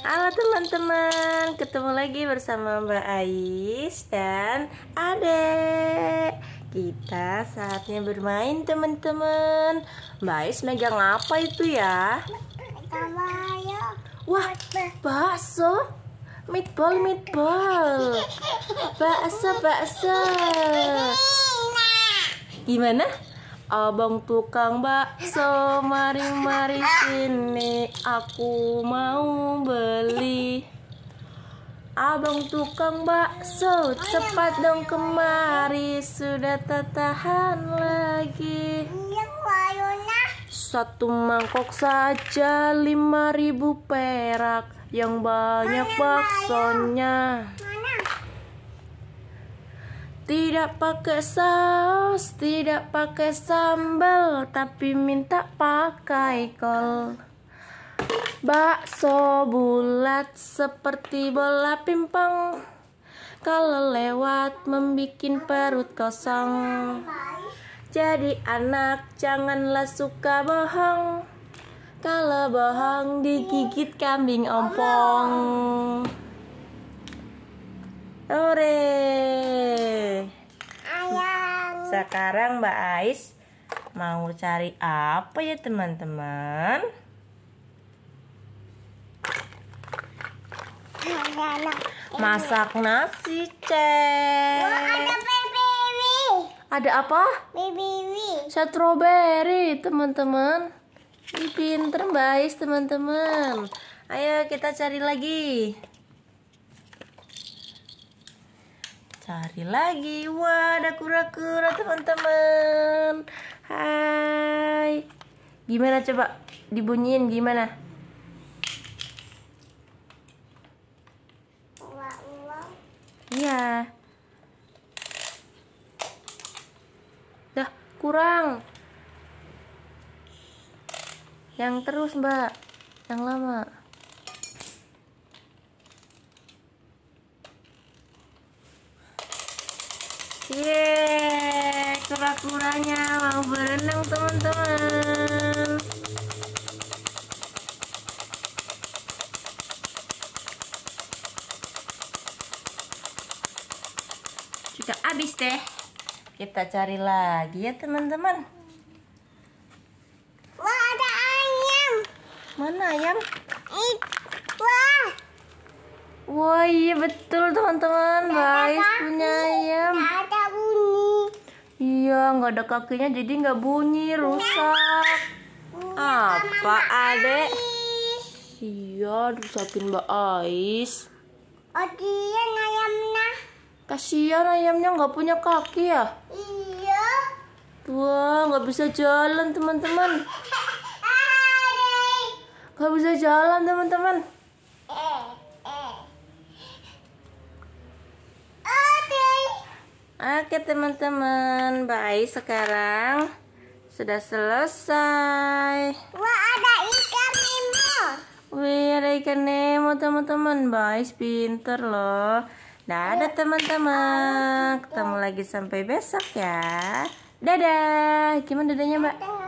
Halo teman-teman, ketemu lagi bersama Mbak Ais dan Ade. Kita saatnya bermain teman-teman. Mbak Ais megang apa itu ya? Wah, bakso. Meatball, meatball. Bakso, bakso. Nah. Gimana? Abang tukang bakso, mari-mari sini, aku mau beli. Abang tukang bakso, cepat dong kemari, sudah tak tahan lagi. Satu mangkok saja lima ribu perak, yang banyak baksonya. Tidak pakai saus, tidak pakai sambal, tapi minta pakai kol. Bakso bulat seperti bola pingpong. Kalau lewat membikin perut kosong. Jadi anak janganlah suka bohong. Kalau bohong digigit kambing ompong. Oh, sekarang Mbak Ais mau cari apa ya teman-teman? Masak nasi, Cek. ada baby. Ada apa? Baby. Strawberry, teman-teman. Pinter Mbak Ais, teman-teman. Ayo kita cari lagi. cari lagi wah ada kura-kura teman-teman hai gimana coba dibunyiin gimana iya dah kurang yang terus mbak yang lama Yeay, kura-kuranya mau berenang teman-teman. Sudah habis deh. Kita cari lagi ya teman-teman. Wah, ada ayam. Mana ayam? Wah. Wah, iya betul teman-teman. Baik punya ayam. Ada Iya, nggak ada kakinya jadi nggak bunyi, rusak. Apa, Adek? Iya, rusakin Mbak Ais. Oh, ayamnya. kasian ayamnya nggak punya kaki ya? Iya. Wah, nggak bisa jalan, teman-teman. Nggak bisa jalan, teman-teman. Oke teman-teman, baik sekarang sudah selesai. Wah ada ikan Nemo. Wih ada ikan Nemo teman-teman, baik pinter loh. Dadah nah, iya. teman-teman, ketemu lagi sampai besok ya. Dadah, gimana dadanya mbak?